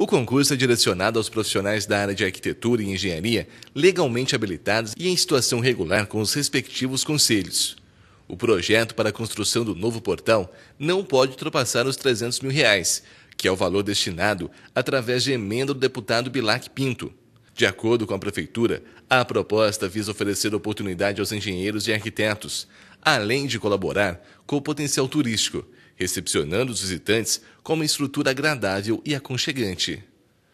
O concurso é direcionado aos profissionais da área de arquitetura e engenharia legalmente habilitados e em situação regular com os respectivos conselhos. O projeto para a construção do novo portal não pode ultrapassar os 300 mil reais, que é o valor destinado através de emenda do deputado Bilac Pinto. De acordo com a Prefeitura, a proposta visa oferecer oportunidade aos engenheiros e arquitetos, além de colaborar com o potencial turístico recepcionando os visitantes com uma estrutura agradável e aconchegante.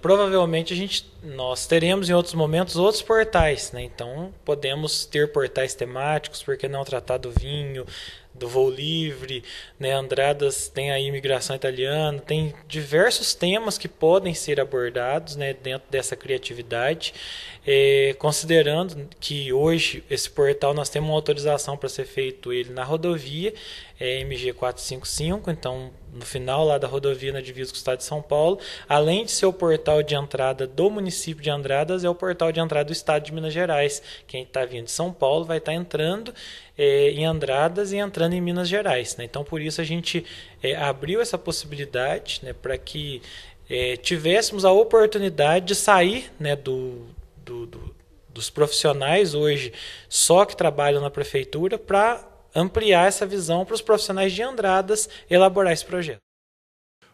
Provavelmente a gente nós teremos em outros momentos outros portais, né? Então podemos ter portais temáticos, porque não tratar do vinho, do voo livre, né? Andradas tem a imigração italiana, tem diversos temas que podem ser abordados, né? Dentro dessa criatividade, é, considerando que hoje esse portal nós temos uma autorização para ser feito ele na rodovia é, MG 455, então no final lá da rodovia na divisa com o Estado de São Paulo, além de ser o portal de entrada do município município de Andradas é o portal de entrada do estado de Minas Gerais. Quem está vindo de São Paulo vai estar tá entrando é, em Andradas e entrando em Minas Gerais. Né? Então, por isso, a gente é, abriu essa possibilidade né, para que é, tivéssemos a oportunidade de sair né, do, do, do, dos profissionais hoje só que trabalham na prefeitura para ampliar essa visão para os profissionais de Andradas elaborar esse projeto.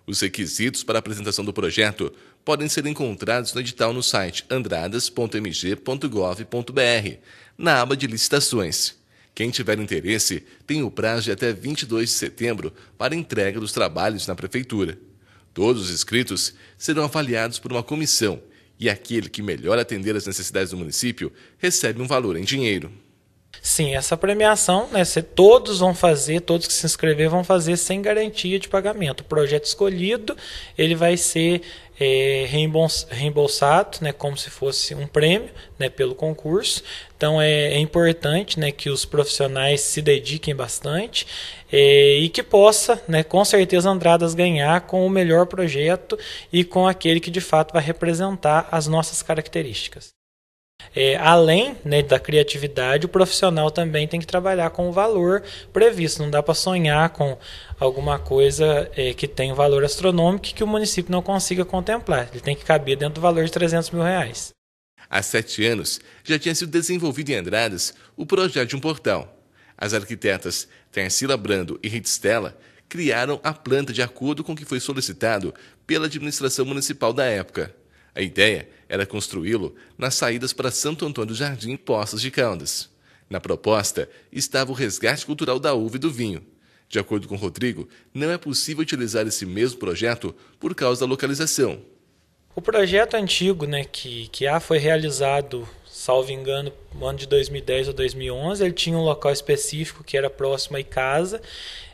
Os requisitos para a apresentação do projeto podem ser encontrados no edital no site andradas.mg.gov.br, na aba de licitações. Quem tiver interesse tem o prazo de até 22 de setembro para entrega dos trabalhos na Prefeitura. Todos os inscritos serão avaliados por uma comissão e aquele que melhor atender às necessidades do município recebe um valor em dinheiro. Sim, essa premiação, né, se todos vão fazer, todos que se inscrever vão fazer sem garantia de pagamento. O projeto escolhido, ele vai ser é, reembolsado, né, como se fosse um prêmio, né, pelo concurso. Então é, é, importante, né, que os profissionais se dediquem bastante é, e que possa, né, com certeza Andradas ganhar com o melhor projeto e com aquele que de fato vai representar as nossas características. É, além né, da criatividade, o profissional também tem que trabalhar com o valor previsto. Não dá para sonhar com alguma coisa é, que tem um valor astronômico que o município não consiga contemplar. Ele tem que caber dentro do valor de 300 mil reais. Há sete anos, já tinha sido desenvolvido em Andradas o projeto de um portal. As arquitetas Tarsila Brando e Rita Stella criaram a planta de acordo com o que foi solicitado pela administração municipal da época. A ideia era construí-lo nas saídas para Santo Antônio do Jardim e Poços de Caldas. Na proposta estava o resgate cultural da uva e do vinho. De acordo com Rodrigo, não é possível utilizar esse mesmo projeto por causa da localização. O projeto antigo né, que, que há foi realizado, salvo engano, no ano de 2010 ou 2011. Ele tinha um local específico que era próximo à casa.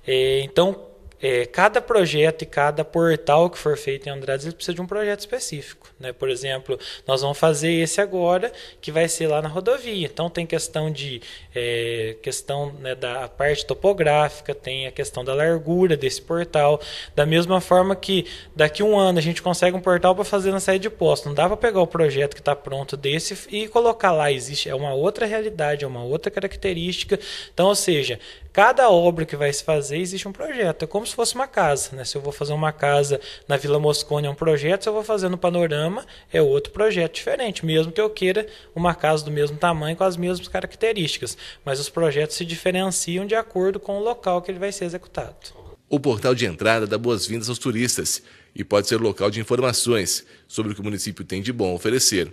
É, então, é, cada projeto e cada portal que for feito em Andrade ele precisa de um projeto específico. Né? Por exemplo, nós vamos fazer esse agora, que vai ser lá na rodovia. Então tem questão de é, questão né, da parte topográfica, tem a questão da largura desse portal. Da mesma forma que daqui um ano a gente consegue um portal para fazer na saída de posto. Não dá para pegar o projeto que está pronto desse e colocar lá. Existe, é uma outra realidade, é uma outra característica. Então, ou seja, cada obra que vai se fazer existe um projeto. É como como se fosse uma casa. Né? Se eu vou fazer uma casa na Vila Moscone é um projeto, se eu vou fazer no Panorama é outro projeto diferente, mesmo que eu queira uma casa do mesmo tamanho, com as mesmas características. Mas os projetos se diferenciam de acordo com o local que ele vai ser executado. O portal de entrada dá boas-vindas aos turistas e pode ser local de informações sobre o que o município tem de bom a oferecer.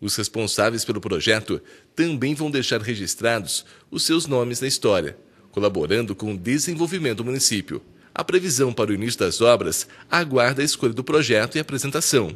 Os responsáveis pelo projeto também vão deixar registrados os seus nomes na história, colaborando com o desenvolvimento do município. A previsão para o início das obras aguarda a escolha do projeto e apresentação.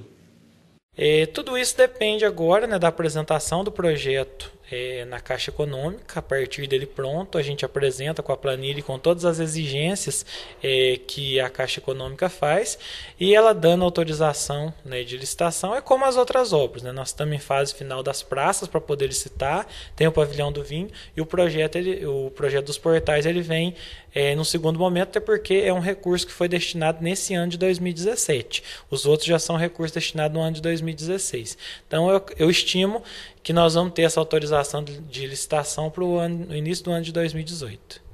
tudo isso depende agora né, da apresentação do projeto é, na Caixa Econômica. A partir dele pronto, a gente apresenta com a planilha e com todas as exigências é, que a Caixa Econômica faz e ela dando autorização né, de licitação. É como as outras obras, né? nós estamos em fase final das praças para poder licitar, tem o pavilhão do vinho e o projeto, ele, o projeto dos portais ele vem é, no segundo momento, até porque é um recurso que foi destinado nesse ano de 2017. Os outros já são recursos destinados no ano de 2016. Então eu, eu estimo que nós vamos ter essa autorização de licitação para o início do ano de 2018.